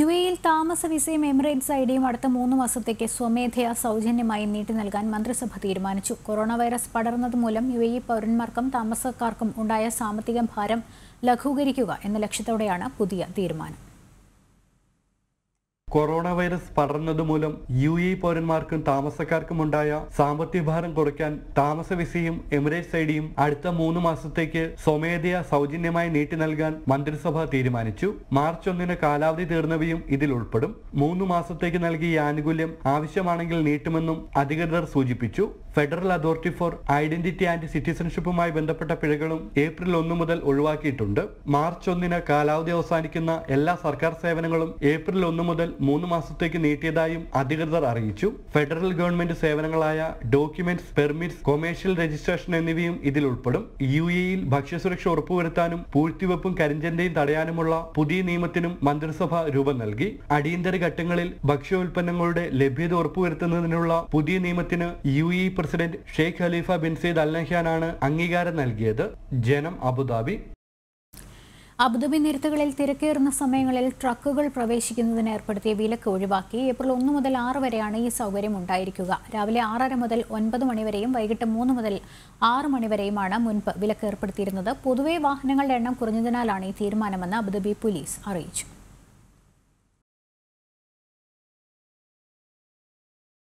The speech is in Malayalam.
യു എയിൽ താമസ വിസയും എമിറേറ്റ്സ് ഐഡിയും അടുത്ത മൂന്ന് മാസത്തേക്ക് സ്വമേധയാ സൗജന്യമായി നീട്ടി നൽകാൻ മന്ത്രിസഭ തീരുമാനിച്ചു കൊറോണ വൈറസ് പടർന്നത് മൂലം യു എ പൗരന്മാർക്കും താമസക്കാർക്കും ഉണ്ടായ സാമ്പത്തിക ഭാരം ലഘൂകരിക്കുക എന്ന ലക്ഷ്യത്തോടെയാണ് പുതിയ തീരുമാനം കൊറോണ വൈറസ് മൂലം യു എ പൗരന്മാർക്കും താമസക്കാർക്കും ഉണ്ടായ സാമ്പത്തിക ഭാരം കുറയ്ക്കാൻ താമസ വിസയും എമിറേറ്റ്സ് ഐഡിയും അടുത്ത മൂന്ന് മാസത്തേക്ക് സ്വമേധയാ സൗജന്യമായി നീട്ടി നൽകാൻ മന്ത്രിസഭ തീരുമാനിച്ചു മാർച്ച് ഒന്നിന് കാലാവധി തീർന്നവയും ഇതിൽ ഉൾപ്പെടും മൂന്ന് മാസത്തേക്ക് നൽകിയ ആനുകൂല്യം ആവശ്യമാണെങ്കിൽ നീട്ടുമെന്നും അധികൃതർ സൂചിപ്പിച്ചു federal authority for identity and സിറ്റിസൺഷിപ്പുമായി ബന്ധപ്പെട്ട പിഴകളും ഏപ്രിൽ ഒന്ന് മുതൽ ഒഴിവാക്കിയിട്ടുണ്ട് മാർച്ച് ഒന്നിന് കാലാവധി അവസാനിക്കുന്ന എല്ലാ സർക്കാർ സേവനങ്ങളും ഏപ്രിൽ ഒന്ന് മുതൽ മൂന്ന് മാസത്തേക്ക് നീട്ടിയതായും അധികൃതർ അറിയിച്ചു ഫെഡറൽ ഗവൺമെന്റ് സേവനങ്ങളായ ഡോക്യുമെന്റ്സ് പെർമിറ്റ്സ് കൊമേഴ്ഷ്യൽ രജിസ്ട്രേഷൻ എന്നിവയും ഇതിൽ ഉൾപ്പെടും യു എയിൽ ഭക്ഷ്യസുരക്ഷ ഉറപ്പുവരുത്താനും പൂഴ്ത്തിവെപ്പും കരിഞ്ചന്തയും തടയാനുമുള്ള പുതിയ നിയമത്തിനും മന്ത്രിസഭ രൂപം നൽകി അടിയന്തര ഘട്ടങ്ങളിൽ ഭക്ഷ്യോൽപ്പന്നങ്ങളുടെ ലഭ്യത ഉറപ്പുവരുത്തുന്നതിനുള്ള പുതിയ നിയമത്തിന് U E president Sheikh Khalifa bin Zayed Al നഹ്യാനാണ് അംഗീകാരം നൽകിയത് ജനം അബുദാബി അബുദാബി നിരത്തുകളിൽ തിരക്കേറുന്ന സമയങ്ങളിൽ ട്രക്കുകൾ പ്രവേശിക്കുന്നതിന് ഏർപ്പെടുത്തിയ വിലക്ക് ഒഴിവാക്കി ഏപ്രിൽ ഒന്ന് മുതൽ ആറ് വരെയാണ് ഈ സൗകര്യം ഉണ്ടായിരിക്കുക രാവിലെ ആറര മുതൽ ഒൻപത് മണിവരെയും വൈകിട്ട് മൂന്ന് മുതൽ ആറ് മണിവരെയുമാണ് മുൻപ് വിലക്ക് ഏർപ്പെടുത്തിയിരുന്നത് പൊതുവെ വാഹനങ്ങളുടെ എണ്ണം കുറഞ്ഞതിനാലാണ് ഈ തീരുമാനമെന്ന് അബുദാബി പോലീസ് അറിയിച്ചു